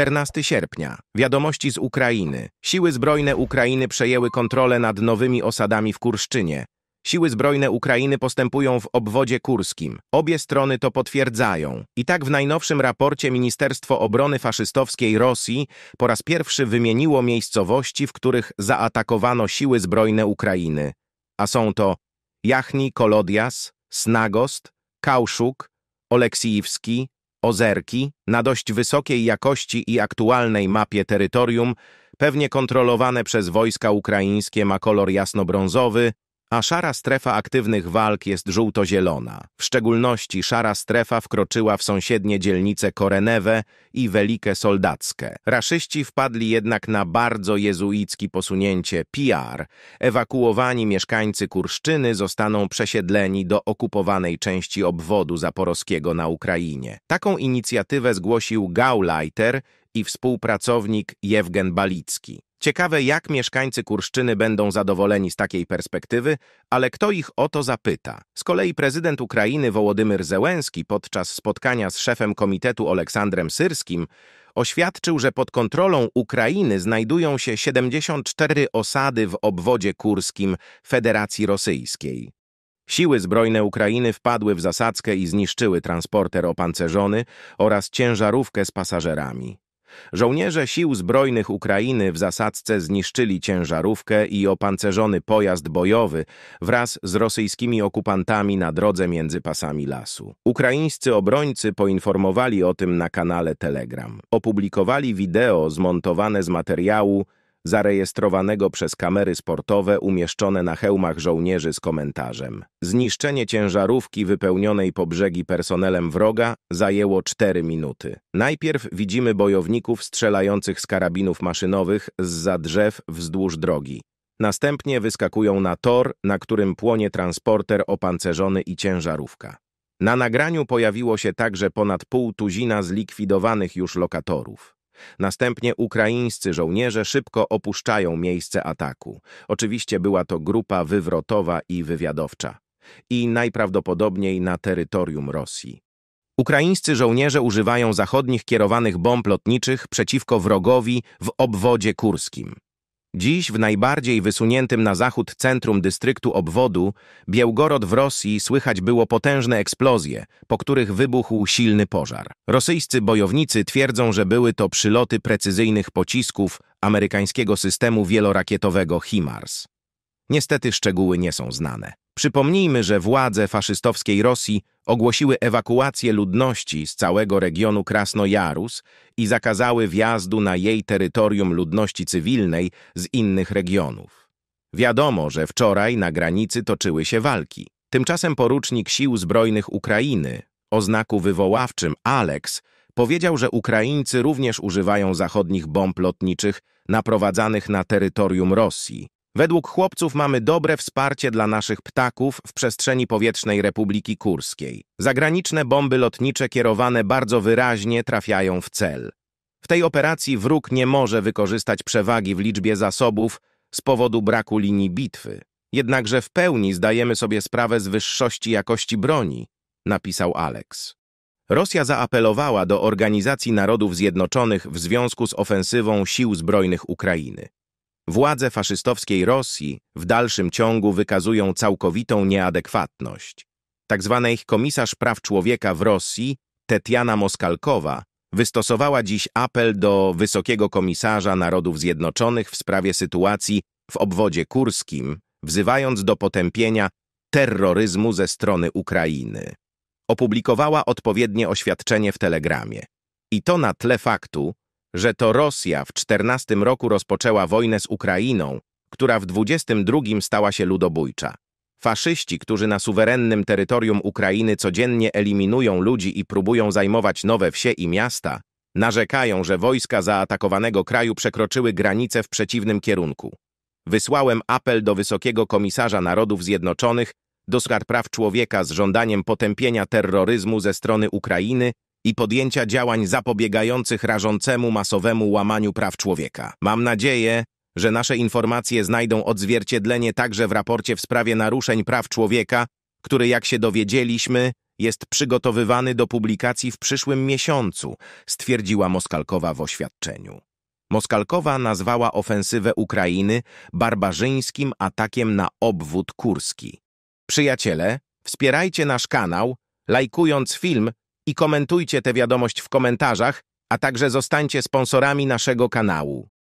14 sierpnia. Wiadomości z Ukrainy. Siły zbrojne Ukrainy przejęły kontrolę nad nowymi osadami w Kurszczynie. Siły zbrojne Ukrainy postępują w obwodzie kurskim. Obie strony to potwierdzają. I tak w najnowszym raporcie Ministerstwo Obrony Faszystowskiej Rosji po raz pierwszy wymieniło miejscowości, w których zaatakowano siły zbrojne Ukrainy. A są to Jachni, Kolodias, Snagost, Kałszuk, Oleksijewski, Ozerki, na dość wysokiej jakości i aktualnej mapie terytorium, pewnie kontrolowane przez wojska ukraińskie ma kolor jasnobrązowy, a szara strefa aktywnych walk jest żółto-zielona. W szczególności szara strefa wkroczyła w sąsiednie dzielnice Korenewe i Welikę Soldackie. Raszyści wpadli jednak na bardzo jezuickie posunięcie PR. Ewakuowani mieszkańcy Kurszczyny zostaną przesiedleni do okupowanej części obwodu zaporowskiego na Ukrainie. Taką inicjatywę zgłosił Gauleiter i współpracownik Jewgen Balicki. Ciekawe, jak mieszkańcy Kurszczyny będą zadowoleni z takiej perspektywy, ale kto ich o to zapyta? Z kolei prezydent Ukrainy Wołodymyr Zełenski podczas spotkania z szefem komitetu Aleksandrem Syrskim oświadczył, że pod kontrolą Ukrainy znajdują się 74 osady w obwodzie kurskim Federacji Rosyjskiej. Siły zbrojne Ukrainy wpadły w zasadzkę i zniszczyły transporter opancerzony oraz ciężarówkę z pasażerami. Żołnierze Sił Zbrojnych Ukrainy w zasadzce zniszczyli ciężarówkę i opancerzony pojazd bojowy wraz z rosyjskimi okupantami na drodze między pasami lasu. Ukraińscy obrońcy poinformowali o tym na kanale Telegram. Opublikowali wideo zmontowane z materiału zarejestrowanego przez kamery sportowe umieszczone na hełmach żołnierzy z komentarzem. Zniszczenie ciężarówki wypełnionej po brzegi personelem wroga zajęło 4 minuty. Najpierw widzimy bojowników strzelających z karabinów maszynowych z za drzew wzdłuż drogi. Następnie wyskakują na tor, na którym płonie transporter opancerzony i ciężarówka. Na nagraniu pojawiło się także ponad pół tuzina zlikwidowanych już lokatorów. Następnie ukraińscy żołnierze szybko opuszczają miejsce ataku. Oczywiście była to grupa wywrotowa i wywiadowcza. I najprawdopodobniej na terytorium Rosji. Ukraińscy żołnierze używają zachodnich kierowanych bomb lotniczych przeciwko wrogowi w obwodzie kurskim. Dziś w najbardziej wysuniętym na zachód centrum dystryktu obwodu Białgorod w Rosji słychać było potężne eksplozje, po których wybuchł silny pożar. Rosyjscy bojownicy twierdzą, że były to przyloty precyzyjnych pocisków amerykańskiego systemu wielorakietowego HIMARS. Niestety szczegóły nie są znane. Przypomnijmy, że władze faszystowskiej Rosji ogłosiły ewakuację ludności z całego regionu Krasnojarus i zakazały wjazdu na jej terytorium ludności cywilnej z innych regionów. Wiadomo, że wczoraj na granicy toczyły się walki. Tymczasem porucznik Sił Zbrojnych Ukrainy o znaku wywoławczym Alex, powiedział, że Ukraińcy również używają zachodnich bomb lotniczych naprowadzanych na terytorium Rosji. Według chłopców mamy dobre wsparcie dla naszych ptaków w przestrzeni powietrznej Republiki Kurskiej. Zagraniczne bomby lotnicze kierowane bardzo wyraźnie trafiają w cel. W tej operacji wróg nie może wykorzystać przewagi w liczbie zasobów z powodu braku linii bitwy. Jednakże w pełni zdajemy sobie sprawę z wyższości jakości broni, napisał Alex. Rosja zaapelowała do Organizacji Narodów Zjednoczonych w związku z ofensywą sił zbrojnych Ukrainy. Władze faszystowskiej Rosji w dalszym ciągu wykazują całkowitą nieadekwatność. Tak zwana ich komisarz praw człowieka w Rosji, Tetjana Moskalkowa, wystosowała dziś apel do Wysokiego Komisarza Narodów Zjednoczonych w sprawie sytuacji w obwodzie kurskim, wzywając do potępienia terroryzmu ze strony Ukrainy. Opublikowała odpowiednie oświadczenie w Telegramie. I to na tle faktu, że to Rosja w 14 roku rozpoczęła wojnę z Ukrainą, która w 22 stała się ludobójcza. Faszyści, którzy na suwerennym terytorium Ukrainy codziennie eliminują ludzi i próbują zajmować nowe wsie i miasta, narzekają, że wojska zaatakowanego kraju przekroczyły granice w przeciwnym kierunku. Wysłałem apel do Wysokiego Komisarza Narodów Zjednoczonych do Skarb praw człowieka z żądaniem potępienia terroryzmu ze strony Ukrainy i podjęcia działań zapobiegających rażącemu masowemu łamaniu praw człowieka. Mam nadzieję, że nasze informacje znajdą odzwierciedlenie także w raporcie w sprawie naruszeń praw człowieka, który, jak się dowiedzieliśmy, jest przygotowywany do publikacji w przyszłym miesiącu, stwierdziła Moskalkowa w oświadczeniu. Moskalkowa nazwała ofensywę Ukrainy barbarzyńskim atakiem na obwód kurski. Przyjaciele, wspierajcie nasz kanał, lajkując film i komentujcie tę wiadomość w komentarzach, a także zostańcie sponsorami naszego kanału.